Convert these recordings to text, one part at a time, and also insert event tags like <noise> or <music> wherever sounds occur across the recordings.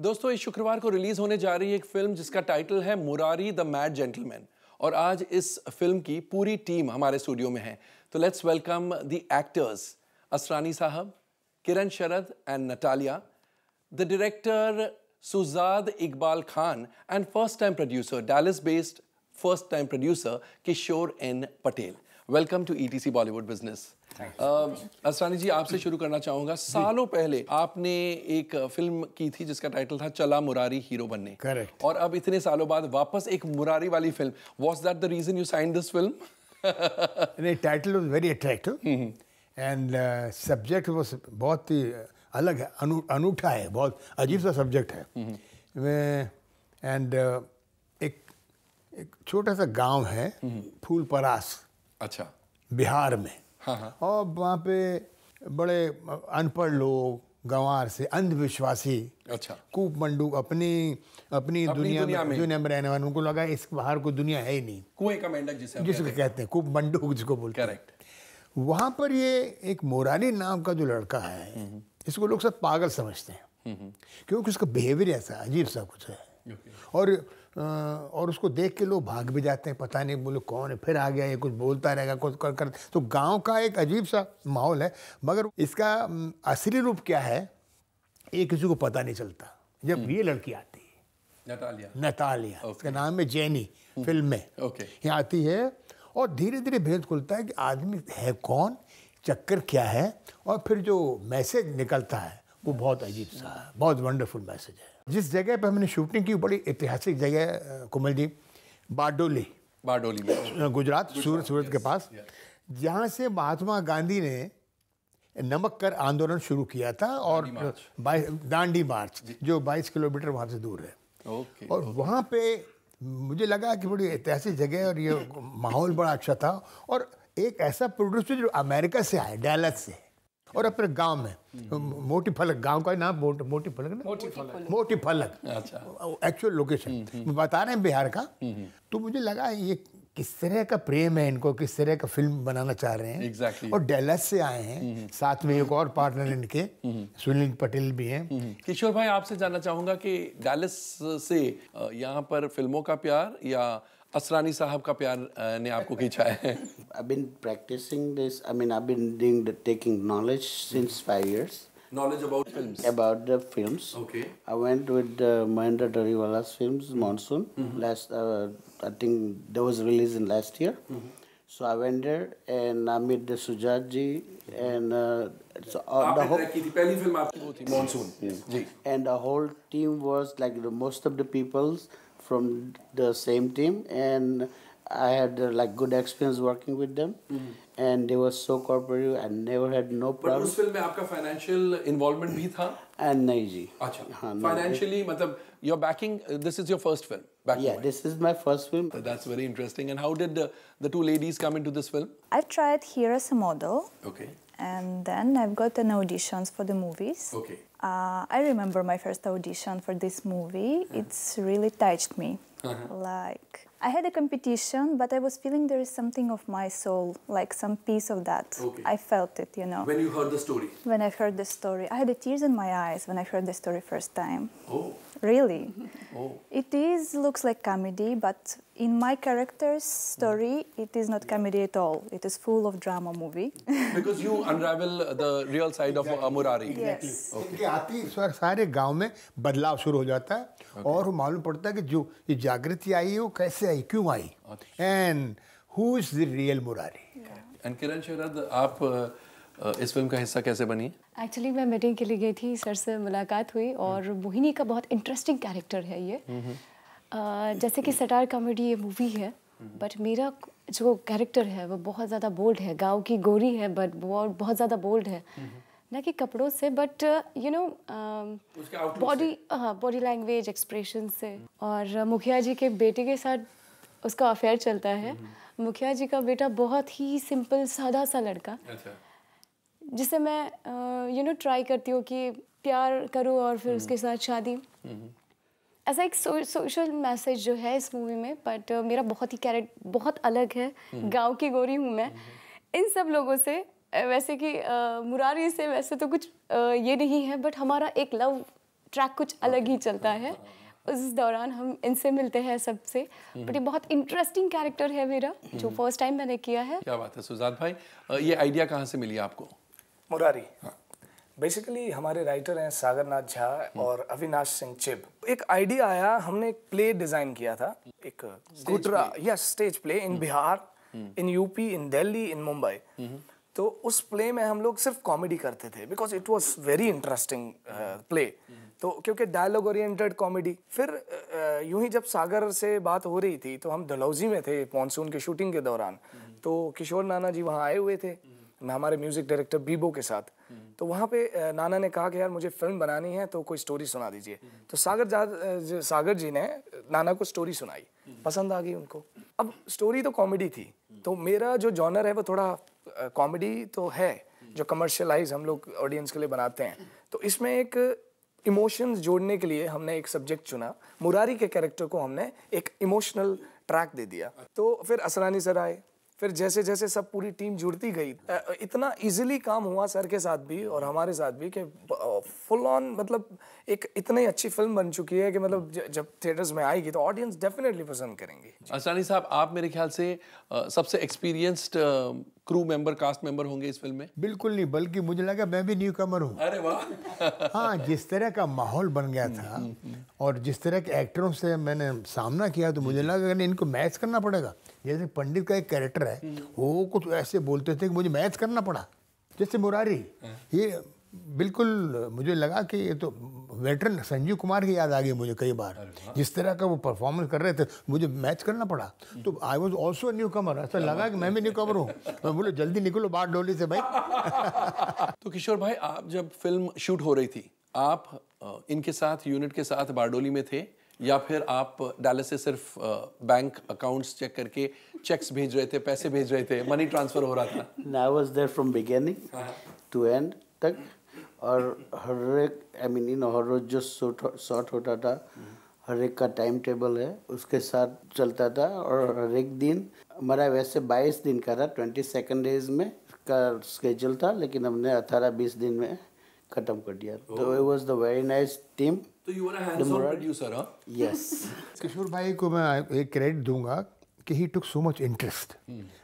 दोस्तों इस शुक्रवार को रिलीज होने जा रही है एक फिल्म जिसका टाइटल है मुरारी द मैड जेंटलमैन और आज इस फिल्म की पूरी टीम हमारे स्टूडियो में है तो let's welcome the actors Asrani साहब Kiran Sharad and Natalia the director Sajad Iqbal Khan and first time producer Dallas based first time producer Kishore N Patel welcome to ETC Bollywood business Asrani ji आपसे शुरू करना चाहूंगा सालों पहले आपने एक फिल्म uh, की थी जिसका टाइटल था चला मुरारी हीरो बनने करेक्ट और अब इतने सालों बाद वापस एक मुरारी वाली film was that the reason you sign this film नहीं title was very attractive and subject was बहुत ही अलग है अनु अनूठा है बहुत अजीब सा सब्जेक्ट है एंड हम्म, हम्म। uh, एक एक छोटा सा गांव है हम्म, फूलपरास अच्छा बिहार में हाँ हाँ और वहाँ पे बड़े अनपढ़ लोग गंवार से अंधविश्वासी अच्छा कूप मंडू अपनी अपनी, अपनी दुनिया, दुनिया में दुनिया में रहने वाले उनको लगा इस बाहर कोई दुनिया है ही नहीं कुएं का मेंढक जिसे जिसको कहते हैं कूप मंडू <laughs> जिसको बोलते हैं करेक्ट वहाँ पर ये एक मोरानी नाम का जो लड़का है हम्म, हम्म। इसको लोग सब पागल समझते हैं हम्म, क्योंकि उसका बिहेवियर ऐसा अजीब सा कुछ है और और उसको देख के लोग भाग भी जाते हैं पता नहीं बोले कौन है फिर आ गया ये कुछ बोलता रहेगा कुछ कर कर तो गांव का एक अजीब सा माहौल है मगर इसका असली रूप क्या है ये किसी को पता नहीं चलता जब हम्म। ये लड़की आती है नतालिया नतालिया okay. इसका नाम है जैनी हम्म। फिल्म में okay. ये आती है और धीरे धीरे भेद खुलता है कि आदमी है कौन चक्कर क्या है और फिर जो मैसेज निकलता है वो बहुत अजीब सा है बहुत वंडरफुल मैसेज है जिस जगह पर हमने शूटिंग की बड़ी ऐतिहासिक जगह कोमल जी बारडोली बारडोली गुजरात सूरत सूरत के पास जहाँ से महात्मा गांधी ने नमक कर आंदोलन शुरू किया था और बाईस दांडी मार्च जो 22 किलोमीटर वहाँ से दूर है ओके, और ओके। वहाँ पे मुझे लगा कि बड़ी ऐतिहासिक जगह और ये माहौल बड़ा अच्छा था और एक ऐसा प्रोड्यूसर जो अमेरिका से आया डैलस से और अपने गांव में मोटी फलक गांव का नाम मोटी फलक ना मोटी फलक मोटी फलक एक्चुअल अच्छा। Location hmm, hmm. बता रहे हैं बिहार का हम्म, तो मुझे लगा ये किस तरह का प्रेम है इनको किस तरह का फिल्म बनाना चाह रहे हैं exactly. और डेलस से आए हैं साथ में एक और पार्टनर इनके सुनील पटेल भी हैं किशोर भाई आपसे जानना चाहूंगा कि डेलस से यहाँ पर फिल्मों का प्यार या Asrani Sahab ka pyar uh, ne aapko khicha hai. I've been practicing this. I mean, I've been doing the, taking knowledge since five years. Knowledge about films? About the films. Okay. I went with uh, Mahendra Dariwala's films, Monsoon. Mm -hmm. Last, uh, I think that was released in last year. Mm -hmm. So I went there and I met the Sujat ji and uh, so, uh, the whole की थी पहली film आपकी वो थी Monsoon. Yes. Ji. And the whole team was like the most of the people's from the same team, and I had uh, like good experience working with them, mm-hmm. and they were so cooperative and never had no problem. उस film, में financial involvement भी था? And नहीं जी. अच्छा. हाँ, Financially मतलब you're backing. Uh, this is your first film. yeah, this is my first film. So that's very interesting. And how did the, the two ladies come into this film? I've tried here as a model. Okay. And then I've got an auditions for the movies. Okay. Uh, I remember my first audition for this movie. Yeah. Mm-hmm. It's really touched me. Uh -huh. Like I had a competition, but I was feeling there is something of my soul, like some piece of that. Okay. I felt it, you know. When you heard the story? When I heard the story, I had the tears in my eyes when I heard the story first time. Oh. really. Oh. It is looks like comedy, but in my character's story, mm. it is not comedy at all. It is full of drama movie. because you unravel the real side of exactly. Amurari. Exactly. Yes. Okay. इनके आते ही सारे गांव में बदलाव शुरू हो जाता है okay. और मालूम पड़ता है कि जो ये जागृति आई है वो कैसे आई क्यों आई and who is the real Murari and Kiran Sharad आप uh, इस फिल्म का हिस्सा कैसे बनी एक्चुअली मैं मीटिंग के लिए गई थी सर से मुलाकात हुई और हम्म। मोहिनी का बहुत इंटरेस्टिंग कैरेक्टर है ये जैसे कि सटार कॉमेडी ये मूवी है बट हम्म। मेरा जो कैरेक्टर है वो बहुत ज़्यादा बोल्ड है गाँव की गोरी है बट वो बहुत ज़्यादा बोल्ड है ना कि कपड़ों से बट यू नो बॉडी हाँ बॉडी लैंग्वेज एक्सप्रेशन से और मुखिया जी के बेटे के साथ उसका अफेयर चलता है मुखिया जी का बेटा बहुत ही सिंपल सादा सा लड़का अच्छा जिसे मैं यू नो ट्राई करती हूँ कि प्यार करो और फिर उसके हम्म। साथ शादी हम्म। ऐसा एक सो, सोशल मैसेज जो है इस मूवी में बट uh, मेरा बहुत ही कैरेक्ट बहुत अलग है हम्म। गांव की गोरी हूँ मैं इन सब लोगों से वैसे कि uh, मुरारी से वैसे तो कुछ uh, ये नहीं है बट हमारा एक लव ट्रैक कुछ अलग ही चलता हाँ, है हाँ, हाँ। उस दौरान हम इनसे मिलते हैं सबसे बट ये बहुत इंटरेस्टिंग कैरेक्टर है मेरा जो फर्स्ट टाइम मैंने किया है क्या बात है सुजात भाई ये आइडिया कहाँ से मिली आपको मुरारी हाँ. बेसिकली हमारे राइटर हैं सागर नाथ झा और अविनाश सिंह चिब एक आइडिया आया हमने एक प्ले डिजाइन किया था एक गुटरा या stage play in Bihar in UP in Delhi in Mumbai तो उस प्ले में हम लोग सिर्फ कॉमेडी करते थे because it was very interesting play तो क्योंकि डायलॉग ओरिएंटेड कॉमेडी फिर uh, uh, यूं ही जब सागर से बात हो रही थी तो हम डलहौजी में थे मानसून के शूटिंग के दौरान हम्म। तो किशोर नाना जी वहाँ आए हुए थे हम्म। हमारे म्यूज़िक डायरेक्टर बीबो के साथ तो वहाँ पे नाना ने कहा कि यार मुझे फिल्म बनानी है तो कोई स्टोरी सुना दीजिए तो सागर जा सागर जी ने नाना को स्टोरी सुनाई पसंद आ गई उनको अब स्टोरी तो कॉमेडी थी तो मेरा जो जॉनर है वो थोड़ा कॉमेडी तो है जो कमर्शलाइज हम लोग ऑडियंस के लिए बनाते हैं तो इसमें एक इमोशंस जोड़ने के लिए हमने एक सब्जेक्ट चुना मुरारी के कैरेक्टर को हमने एक इमोशनल ट्रैक दे दिया तो फिर असरानी सर आए फिर जैसे जैसे सब पूरी टीम जुड़ती गई इतना इजीली काम हुआ सर के साथ भी और हमारे साथ भी कि फुल ऑन मतलब एक इतनी अच्छी फिल्म बन चुकी है कि मतलब जब थिएटर्स में आएगी तो ऑडियंस डेफिनेटली पसंद करेंगे अंसानी साहब आप मेरे ख्याल से सबसे experienced crew member cast member होंगे इस फिल्म में बिल्कुल नहीं बल्कि मुझे लगा मैं भी न्यू कमर हूँ अरे वाह <laughs> हाँ जिस तरह का माहौल बन गया हम्म, था हम्म, हम्म। और जिस तरह के एक्टरों से मैंने सामना किया तो मुझे लगा कि इनको मैच करना पड़ेगा जैसे पंडित का एक कैरेक्टर है वो कुछ ऐसे बोलते थे कि मुझे मैच करना पड़ा जैसे मुरारी हाँ। ये बिल्कुल मुझे लगा कि ये तो वेटरन संजीव कुमार की याद आ गई मुझे कई बार जिस तरह का वो परफॉर्मेंस कर रहे थे मुझे मैच करना पड़ा तो I was also newcomer ऐसा लगा कि मैं भी न्यू कमर हूँ मैं तो बोलो जल्दी निकलो बाहर डोली से भाई <laughs> तो किशोर भाई आप जब फिल्म शूट हो रही थी आप इनके साथ यूनिट के साथ बारडोली में थे या फिर आप डाले से सिर्फ बैंक अकाउंट्स चेक करके चेक्स भेज रहे थे पैसे भेज रहे थे मनी ट्रांसफर हो रहा था I was there from beginning to end तक और हर एक आई मीन इन हर रोज जो शॉर्ट होता था हर एक का टाइम टेबल है उसके साथ चलता था और हर एक दिन हमारा वैसे 22 दिन का था ट्वेंटी सेकेंड डेज में का स्केजल था लेकिन हमने 18 20 दिन में खत्म कर दिया oh. तो it was the very nice team तो you were a hands on producer हां यस किशोर भाई को मैं एक क्रेडिट दूंगा कि he took so much interest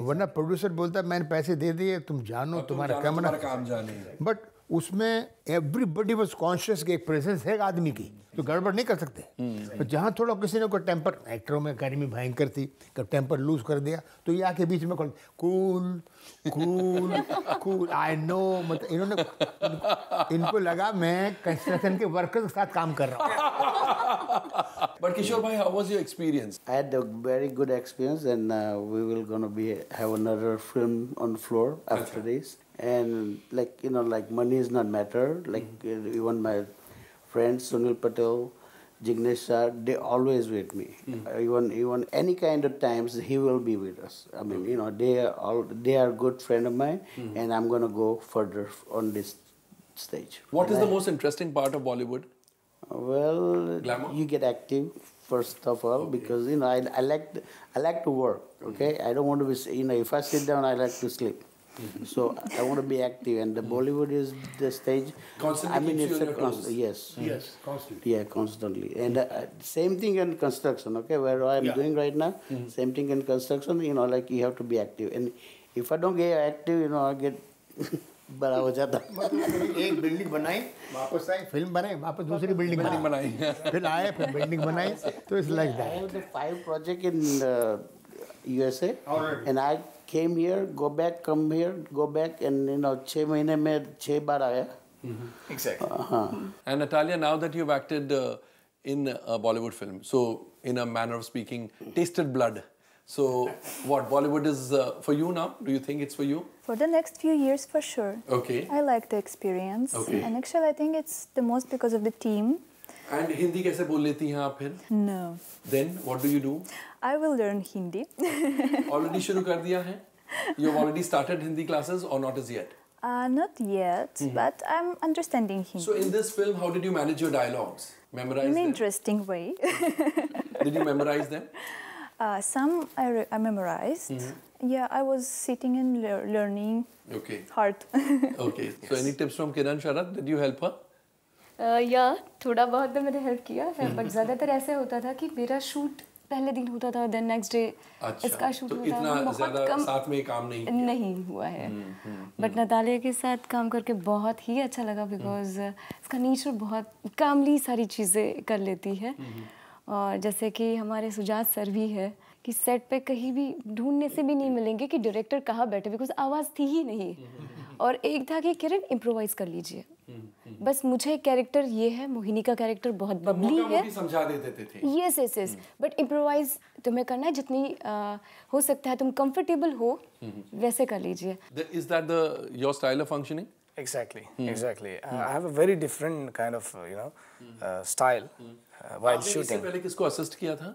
वरना प्रोड्यूसर बोलता मैंने पैसे दे दिए तुम जानो तुम्हारा कैमरा काम जाने बट उसमें एवरीबडी वॉज कॉन्शियस कि एक प्रेजेंस है आदमी की तो गड़बड़ नहीं कर सकते हम्म। तो जहाँ थोड़ा किसी ने कोई टेम्पर एक्टरों में अकेडमी भयंकर थी कब टेम्पर लूज कर दिया तो ये आके बीच में cool cool cool I know मतलब इन्होंने इनको लगा मैं कंस्ट्रक्शन के वर्कर्स के साथ काम कर रहा हूँ बट किशोर भाई how was your experience I had a very good experience and we will gonna be have another film on floor after this and like you know like money is not matter like mm. even my friends sunil patel jignesh Shah, they always with me mm. even even any kind of times he will be with us i mean you know they are all they are good friend of mine mm. and i'm going to go further on this stage What and is I, the most interesting part of bollywood well Glamour? you get active first of all okay. because you know I, I like I like to work okay I don't want to be you know if I sit down I like to sleep Mm-hmm. So I want to be active, and the mm-hmm. Bollywood is the stage. Constantly I mean, it's a const- yes, mm-hmm. yes, constantly. Yeah, constantly. And uh, same thing in construction. Okay, where I'm yeah. doing right now, mm-hmm. same thing in construction. You know, like you have to be active, and if I don't get active, you know, I get. बड़ा हो जाता एक building बनाई वापस आए film बनाई वापस दूसरी बिल्डिंग बनाई फिर आए फिर बिल्डिंग बनाई तो it's like that five project in USA. And I came here, go back, come here, go back, and you know, six months, में छः बार आया. Exactly. Uh-huh. Mm-hmm. And Natalia, now that you've acted uh, in a Bollywood film, so in a manner of speaking, tasted blood. So, <laughs> what Bollywood is uh, for you now? Do you think it's for you? For the next few years, for sure. Okay. I like the experience. Okay. And actually, I think it's the most because of the team. And Hindi how do you speak आप No. Then what do you do? I will learn Hindi. <laughs> already shuru kar diya hai? You've already started Hindi classes or not as yet? Uh, not yet, mm -hmm. but I'm understanding Hindi. So in this film, how did you manage your dialogues? Memorize In an interesting way. <laughs> did you memorize them? Uh, some I, I memorized. Mm -hmm. Yeah, I was sitting and le learning okay. hard. <laughs> okay. So any tips from Kiran Sharad? Did you help her? uh, yeah, थोड़ा बहुत तो मैंने help किया है but mm-hmm. ज़्यादातर ऐसे होता था कि मेरा शूट पहले दिन होता था देन नेक्स्ट डे इसका शूट तो होता इतना बहुत कम साथ में काम नहीं किया। नहीं हुआ है but hmm, hmm, hmm. Natalia के साथ काम करके बहुत ही अच्छा लगा बिकॉज इसका नेचर बहुत कामली सारी चीज़ें कर लेती है और जैसे कि हमारे सुजात सर भी है कि सेट पे कहीं भी ढूंढने से भी नहीं मिलेंगे कि डायरेक्टर कहाँ बैठे बिकॉज आवाज़ थी ही नहीं और एक था कि किरण इम्प्रोवाइज कर लीजिए हम्म, हम्म। बस मुझे कैरेक्टर ये है मोहिनी का कैरेक्टर बहुत बबली तो है समझा देते थे yes yes yes but improvise तुम्हें करना है जितनी आ, हो सकता है तुम कंफर्टेबल हो हम्म, वैसे कर लीजिए is that the your style of functioning exactly exactly I have a very different kind of you know style while shooting पहले किसको असिस्ट किया था?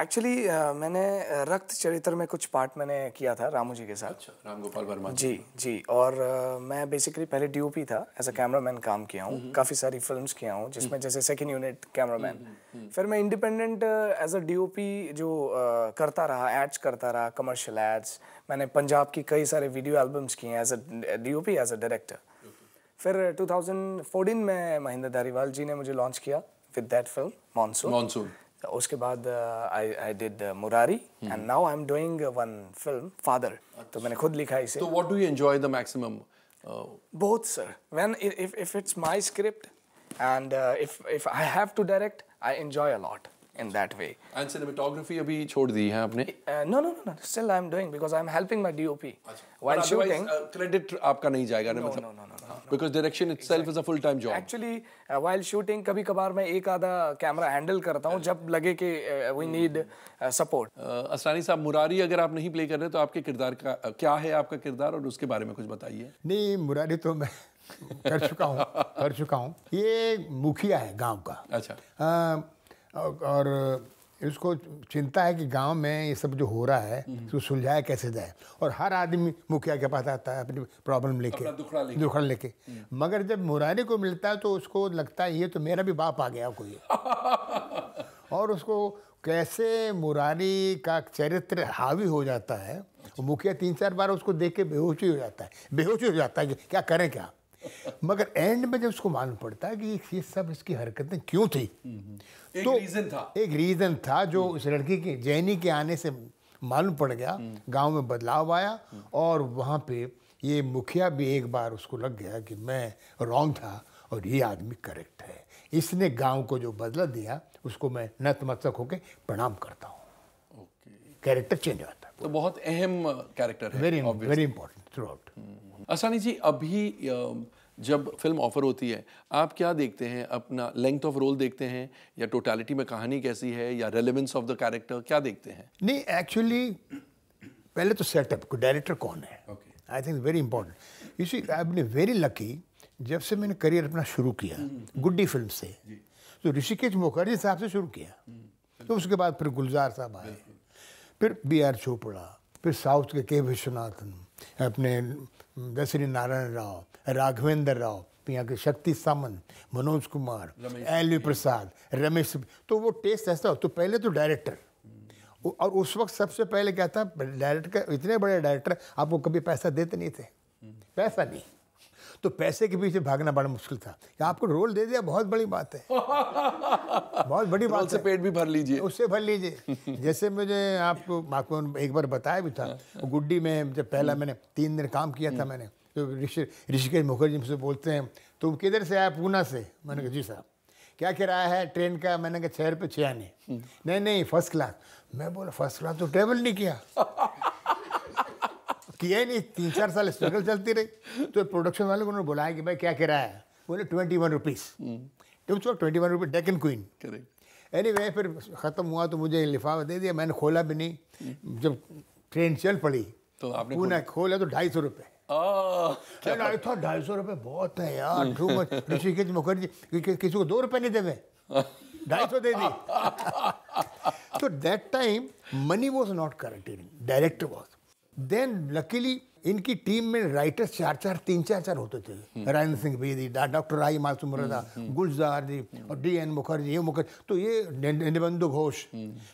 एक्चुअली uh, मैंने uh, रक्त चरित्र में कुछ पार्ट मैंने किया था रामू जी के साथ अच्छा राम गोपाल वर्मा जी जी और uh, मैं बेसिकली पहले डीओपी था एज अ कैमरा मैन काम किया हूँ हम्म, हम्म। काफ़ी सारी फिल्म्स किया हूँ जिसमें हम्म। जैसे सेकंड यूनिट कैमरा मैन फिर मैं इंडिपेंडेंट एज अ डीओपी जो uh, करता रहा एड्स करता रहा कमर्शियल एड्स मैंने पंजाब की कई सारे वीडियो एल्बम्स किए हैं as a DOP as a director फिर 2014 uh, में महेंद्र धारीवाल जी ने मुझे लॉन्च किया with that film Monsoon Monsoon उसके बाद I I did Murari and now I am doing one film Father तो मैंने खुद लिखा इसे तो what do you enjoy the maximum both sir when if if it's my script and if if I have to direct I enjoy a lot in that way. And cinematography abhi chhod दी है आपने? Uh, no, no, no, no. Still I'm doing because I'm helping my DOP Achha. while shooting. Uh, credit aapka nahi jayega, no, मतलब? No, no, no, no, no. Because direction itself exactly. is a full time job. Actually, uh, while shooting kabhi कभार main ek आधा camera handle karta हूँ jab lage कि uh, we hmm. need uh, support. Uh, Asrani साहब Murari, agar aap nahi play kar rahe, to aapke किरदार ka, uh, kya hai aapka किरदार aur uske बारे mein kuch bataiye. Nahi, Murari to main. कर चुका हूँ कर चुका हूँ ये मुखिया है गांव का अच्छा और इसको चिंता है कि गांव में ये सब जो हो रहा है उसको हम्म। तो सुलझाए कैसे जाए और हर आदमी मुखिया के पास आता है अपनी प्रॉब्लम लेके दुखड़ा लेके हम्म। मगर जब मुरारी को मिलता है तो उसको लगता है ये तो मेरा भी बाप आ गया कोई <laughs> और उसको कैसे मुरारी का चरित्र हावी हो जाता है मुखिया तीन चार बार उसको देख के बेहोशी हो जाता है बेहोशी हो जाता है कि क्या करें क्या <laughs> मगर एंड में जब उसको मालूम पड़ता है कि ये सब इसकी हरकतें क्यों थी हम्म, तो रीज़न था एक रीज़न था जो उस हम्म। लड़की के जैनी के आने से मालूम पड़ गया हम्म। गांव में बदलाव आया हम्म। और वहाँ पे ये मुखिया भी एक बार उसको लग गया कि मैं रॉन्ग था और ये आदमी करेक्ट है इसने गांव को जो बदला दिया उसको मैं नतमस्तक होकर प्रणाम करता हूँ कैरेक्टर चेंज हो जाता है तो बहुत अहम कैरेक्टर है very very important throughout Asrani ji अभी जब फिल्म ऑफर होती है आप क्या देखते हैं अपना लेंथ ऑफ रोल देखते हैं या टोटालिटी में कहानी कैसी है या रेलिवेंस ऑफ द कैरेक्टर क्या देखते हैं नहीं एक्चुअली पहले तो सेटअप डायरेक्टर कौन है I think very important you see I been very lucky जब से मैंने करियर अपना शुरू किया हम्म, हम्म। गुड्डी फिल्म से तो ऋषिकेश मुखर्जी साहब से शुरू किया हम्म, तो उसके बाद फिर गुलजार साहब आए फिर बी आर चोपड़ा फिर साउथ के के विश्वनाथन अपने दसरी नारायण राव राघवेंद्र राव तो यहाँ के शक्ति सामंत मनोज कुमार एल वी प्रसाद रमेश तो वो टेस्ट ऐसा हो तो पहले तो डायरेक्टर और उस वक्त सबसे पहले क्या था डायरेक्टर इतने बड़े डायरेक्टर आपको कभी पैसा देते नहीं थे पैसा नहीं तो पैसे के पीछे भागना बड़ा मुश्किल था आपको रोल दे दिया बहुत बड़ी बात है <laughs> बहुत बड़ी बात से पेट भी भर लीजिए उससे भर लीजिए <laughs> जैसे मुझे आपको आपको एक बार बताया भी था हाँ। गुड्डी में जब पहला मैंने तीन दिन काम किया था मैंने तो ऋषिकेश मुखर्जी मुझसे बोलते हैं तो किधर से आया पूना से मैंने कहा जी साहब क्या किराया है ट्रेन का मैंने कहा छः रुपये छिया हम्म। नहीं नहीं फर्स्ट क्लास मैं बोला फर्स्ट क्लास तो ट्रेवल नहीं किया <laughs> किया ही नहीं तीन चार साल स्ट्रगल चलती रही तो प्रोडक्शन वाले को उन्होंने बुलाया कि भाई क्या किराया है बोले twenty one rupees twenty one rupees and क्वीन एनी anyway, फिर ख़त्म हुआ तो मुझे लिफाफा दे दिया मैंने खोला भी नहीं हम्म। जब ट्रेन चल पड़ी तो आपने पूना खोला तो ढाई सौ रुपये ढाई सौ रुपए बहुत है यार हम्म। ऋषिकेश मुखर्जी किसी को दो रुपए नहीं देवे ढाई सौ दे दी तो that time money was not current in director was then luckily इनकी टीम में राइटर्स चार चार तीन चार चार होते थे hmm. सिंह बेदी डॉक्टर राय मासूम रदा हम्म, गुलजार जी और डी एन मुखर्जी ये मुखर्जी तो ये निबंधु घोष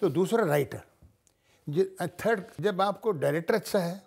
तो दूसरा राइटर थर्ड जब आपको डायरेक्टर अच्छा है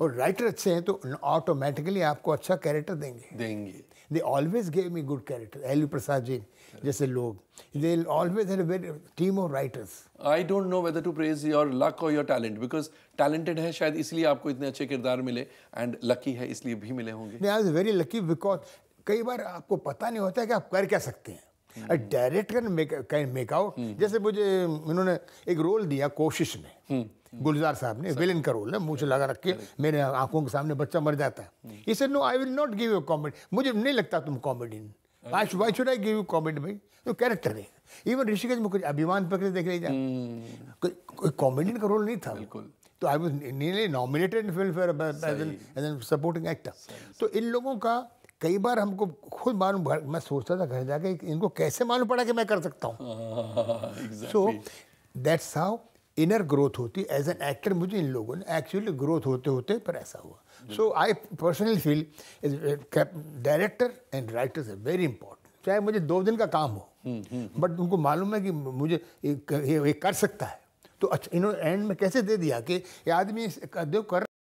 और राइटर अच्छे हैं तो ऑटोमेटिकली आपको अच्छा कैरेक्टर देंगे देंगे they always gave me good character L V Prasad ji जैसे लोग they always have very team of writers I don't know whether to praise your luck और योर टैलेंट बिकॉज टैलेंटेड है शायद इसलिए आपको इतने अच्छे किरदार मिले एंड लकी है इसलिए भी मिले होंगे I is very lucky because कई बार आपको पता नहीं होता है कि आप कर क्या सकते हैं direct hmm. director can make out hmm. जैसे मुझे उन्होंने एक रोल दिया कोशिश ने hmm. गुलजार साहब ने विलेन का रोल है मुझे लगा रख के मेरे आंखों के सामने बच्चा मर जाता है इसे no I will not give you comedy मुझे नहीं लगता तुम comedian I should I should I give you comedy भाई तो कैरेक्टर है इवन ऋषिकेश मुखर्जी अभिमान पकड़े देख रहे जाए कोई कॉमेडियन का रोल नहीं था बिल्कुल तो I was nearly nominated Filmfare supporting actor तो इन लोगों का कई बार हमको खुद मालूम मैं सोचता था घर जाके इनको कैसे मालूम पड़ा कि मैं कर सकता हूँ so that's how inner growth होती एज एन एक्टर मुझे इन लोगों ने एक्चुअली ग्रोथ होते होते पर ऐसा हुआ so I personally feel director and writers are very important चाहे मुझे दो दिन का काम हो बट हम्म, हम्म, हम्म। उनको मालूम है कि मुझे ये कर सकता है तो अच्छा इन्होंने एंड में कैसे दे दिया कि ये आदमी कर